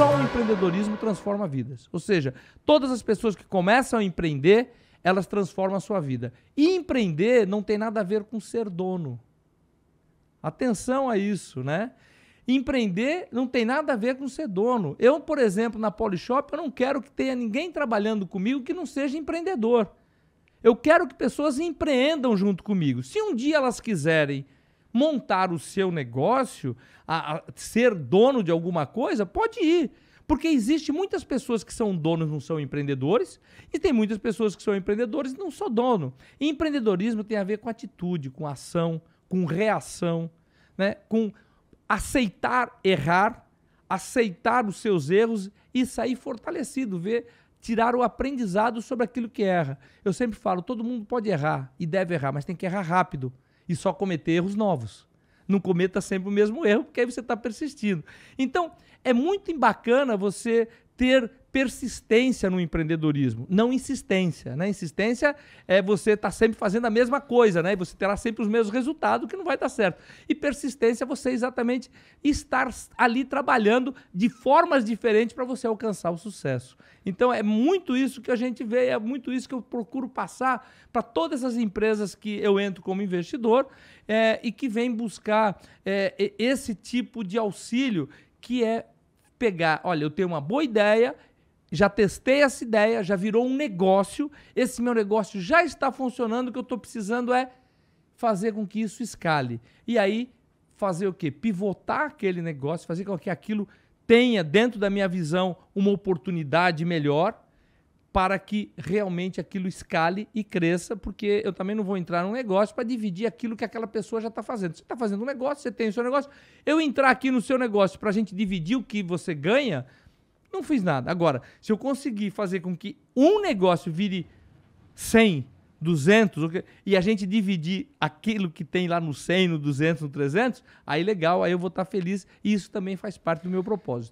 Só o empreendedorismo transforma vidas. Ou seja, todas as pessoas que começam a empreender, elas transformam a sua vida. E empreender não tem nada a ver com ser dono. Atenção a isso, né? Empreender não tem nada a ver com ser dono. Eu, por exemplo, na Polishop, eu não quero que tenha ninguém trabalhando comigo que não seja empreendedor. Eu quero que pessoas empreendam junto comigo. Se um dia elas quiserem montar o seu negócio, a, a ser dono de alguma coisa, pode ir. Porque existe muitas pessoas que são donos não são empreendedores, e tem muitas pessoas que são empreendedores e não são dono. E empreendedorismo tem a ver com atitude, com ação, com reação, né? com aceitar errar, aceitar os seus erros e sair fortalecido, ver tirar o aprendizado sobre aquilo que erra. Eu sempre falo, todo mundo pode errar e deve errar, mas tem que errar rápido e só cometer erros novos. Não cometa sempre o mesmo erro, porque aí você está persistindo. Então, é muito bacana você ter persistência no empreendedorismo, não insistência. Né? Insistência é você estar tá sempre fazendo a mesma coisa, né? E você terá sempre os mesmos resultados, que não vai dar certo. E persistência é você exatamente estar ali trabalhando de formas diferentes para você alcançar o sucesso. Então é muito isso que a gente vê, é muito isso que eu procuro passar para todas as empresas que eu entro como investidor é, e que vem buscar é, esse tipo de auxílio que é pegar, olha, eu tenho uma boa ideia, já testei essa ideia, já virou um negócio, esse meu negócio já está funcionando, o que eu estou precisando é fazer com que isso escale. E aí, fazer o quê? Pivotar aquele negócio, fazer com que aquilo tenha, dentro da minha visão, uma oportunidade melhor para que realmente aquilo escale e cresça, porque eu também não vou entrar num negócio para dividir aquilo que aquela pessoa já está fazendo. Você está fazendo um negócio, você tem o seu negócio. Eu entrar aqui no seu negócio para a gente dividir o que você ganha, não fiz nada. Agora, se eu conseguir fazer com que um negócio vire 100, 200, e a gente dividir aquilo que tem lá no 100, no 200, no 300, aí legal, aí eu vou estar tá feliz e isso também faz parte do meu propósito.